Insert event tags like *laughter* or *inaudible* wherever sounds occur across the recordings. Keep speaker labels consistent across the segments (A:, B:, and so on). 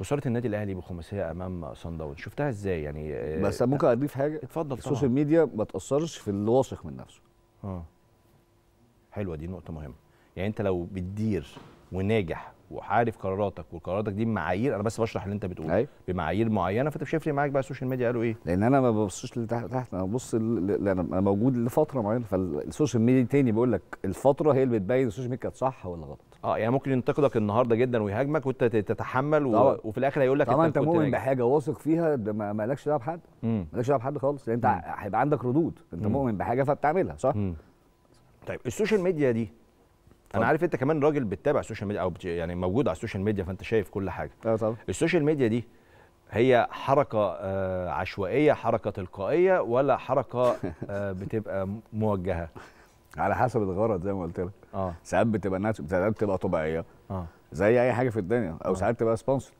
A: خساره النادي الاهلي بخماسيه امام صن داونز شفتها ازاي يعني آه، بس ممكن اضيف حاجه اتفضل السوشيال ميديا ما تاثرش في اللي واثق من نفسه اه حلوه دي نقطه مهمه يعني انت لو بتدير وناجح وعارف قراراتك وقراراتك دي بمعايير انا بس بشرح اللي انت بتقوله أيوة. بمعايير معينه فانت مش هيفرق معاك بقى السوشيال ميديا قالوا ايه لان انا ما ببصش لتحت انا ببص انا موجود لفتره معينه فالسوشيال ميديا تاني بقول لك
B: الفتره هي اللي بتبين السوشيال ميديا كانت صح ولا غلط
A: اه يعني ممكن ينتقدك النهارده جدا ويهاجمك وانت تتحمل و... وفي الاخر هيقول لك طبعا انت, انت مؤمن بحاجه
B: واثق فيها ما مالكش دعوه بحد مالكش دعوه بحد خالص يعني انت هيبقى عندك ردود انت مؤمن بحاجه فبتعملها صح مم.
A: طيب السوشيال ميديا دي انا عارف انت كمان راجل بتتابع السوشيال ميديا او يعني موجود على السوشيال ميديا فانت شايف كل حاجه اه طبعا السوشيال ميديا دي هي حركه آه، عشوائيه حركه تلقائيه ولا حركه آه، *laughs* بتبقى موجهه على حسب الغرض زي
B: ما قلت لك اه ساعات بتبقى ناتش ساعات بتبقى طبيعيه اه زي اي حاجه في الدنيا او آه. ساعات بتبقى سبونسر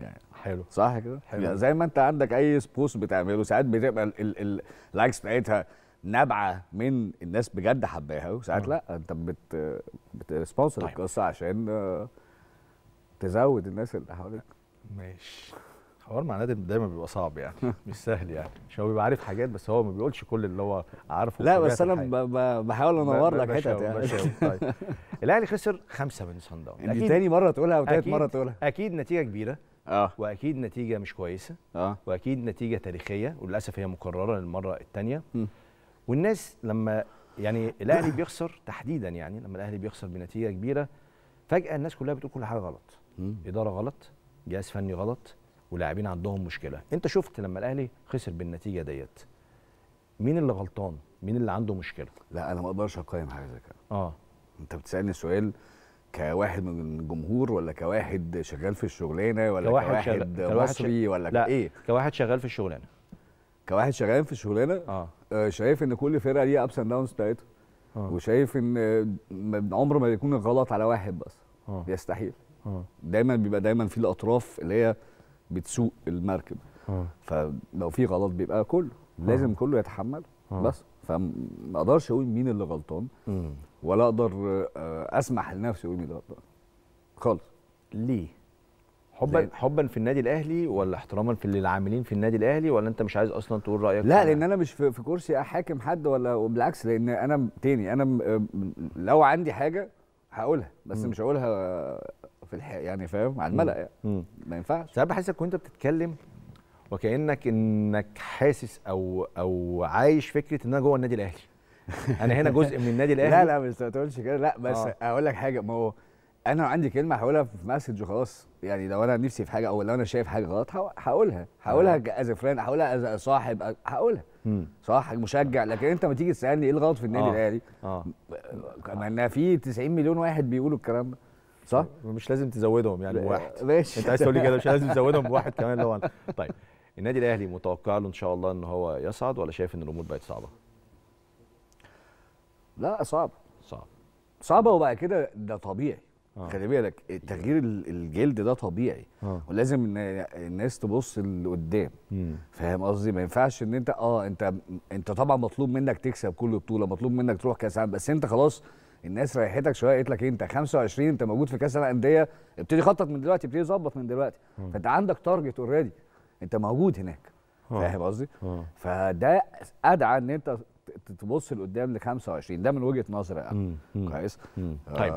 B: يعني حلو صح كده حلو. يعني زي ما انت عندك اي بوست بتعمله ساعات بتبقى اللايكس بتاعتها نابعه من الناس بجد حباها وساعات لا انت بت بتسبونسر طيب. القصه عشان آه، تزود الناس اللي حواليك ماشي
A: حوار مع نادر دايما بيبقى صعب يعني مش سهل يعني مش هو بيبقى عارف حاجات بس هو ما بيقولش كل اللي هو عارفه لا بس انا بحاول انور لك حتت يعني طيب *laughs* الاهلي خسر خمسه من صن داونز دي تاني مره تقولها وتالت مره تقولها اكيد نتيجه كبيره اه واكيد نتيجه مش كويسه اه واكيد نتيجه تاريخيه وللاسف هي مكرره للمره الثانيه والناس لما يعني الاهلي بيخسر تحديدا يعني لما الاهلي بيخسر بنتيجه كبيره فجاه الناس كلها بتقول كل حاجه غلط اداره غلط جهاز فني غلط ولاعبين عندهم مشكله انت شفت لما الاهلي خسر بالنتيجه ديت مين اللي غلطان مين اللي عنده مشكله لا انا ما اقدرش اقيم حاجه زي كده اه
B: انت بتسالني سؤال كواحد من الجمهور ولا كواحد شغال في الشغلانه ولا كواحد, كواحد كواحد مصري ولا لا.
A: ايه كواحد شغال في الشغلانه
B: كواحد شغال في الشغلانه اه آه، شايف ان كل فرقه ليها ابس اند داونز بتاعتها آه. وشايف ان عمره ما بيكون الغلط على واحد بس أوه. يستحيل أوه. دايما بيبقى دايما في الاطراف اللي هي بتسوق المركب أوه. فلو في غلط بيبقى كله آه. لازم كله يتحمل بس فما اقدرش اقول مين اللي غلطان ولا
A: اقدر اسمح لنفسي اقول مين اللي غلطان خالص ليه حبا حبا في النادي الاهلي ولا احتراما في اللي العاملين في النادي الاهلي ولا انت مش عايز اصلا تقول رايك لا لان
B: انا مش في كرسي احاكم حد ولا بالعكس لان انا تاني انا آه، لو عندي حاجه هقولها بس م. مش
A: هقولها في الح... يعني فاهم على الملأ يعني. ما ينفعش ساعات بحسك وانت بتتكلم وكانك انك حاسس او او عايش فكره ان انا جوه النادي الاهلي انا هنا جزء من النادي *laughs* الاهلي لا لا
B: بس ما تقولش كده لا بس آه. اقول لك حاجه ما هو انا لو عندي كلمه هقولها في مسج وخلاص يعني لو انا نفسي في حاجه او لو انا شايف حاجه غلط هقولها هقولها از آه. فريند هقولها از صاحب هقولها صح مشجع لكن انت ما تيجي تسالني ايه الغلط في النادي آه. الاهلي اه ما في 90 مليون واحد بيقولوا الكلام ده صح مش لازم تزودهم يعني واحد ماشي انت عايز تقول لي كده مش لازم تزودهم بواحد *laughs* كمان لو انا
A: طيب النادي الاهلي متوقع له ان شاء الله ان هو يصعد ولا شايف ان الامور بقت صعبه لا صعب صعب
B: صعبه وبقى كده ده طبيعي آه. خلي بالك تغيير الجلد ده طبيعي آه. ولازم الناس تبص لقدام فاهم قصدي ما ينفعش ان انت اه انت انت طبعا مطلوب منك تكسب كل بطوله مطلوب منك تروح كاس عالم بس انت خلاص الناس ريحتك شويه قالت لك إيه؟ انت 25 انت موجود في كاس الانديه ابتدي خطط من دلوقتي ابتدي ظبط من دلوقتي آه. فانت عندك تارجت اوريدي انت موجود هناك آه. فاهم قصدي آه. فده ادعى ان انت تبص لقدام ل 25 ده من وجهه نظري انا يعني. كويس آه. طيب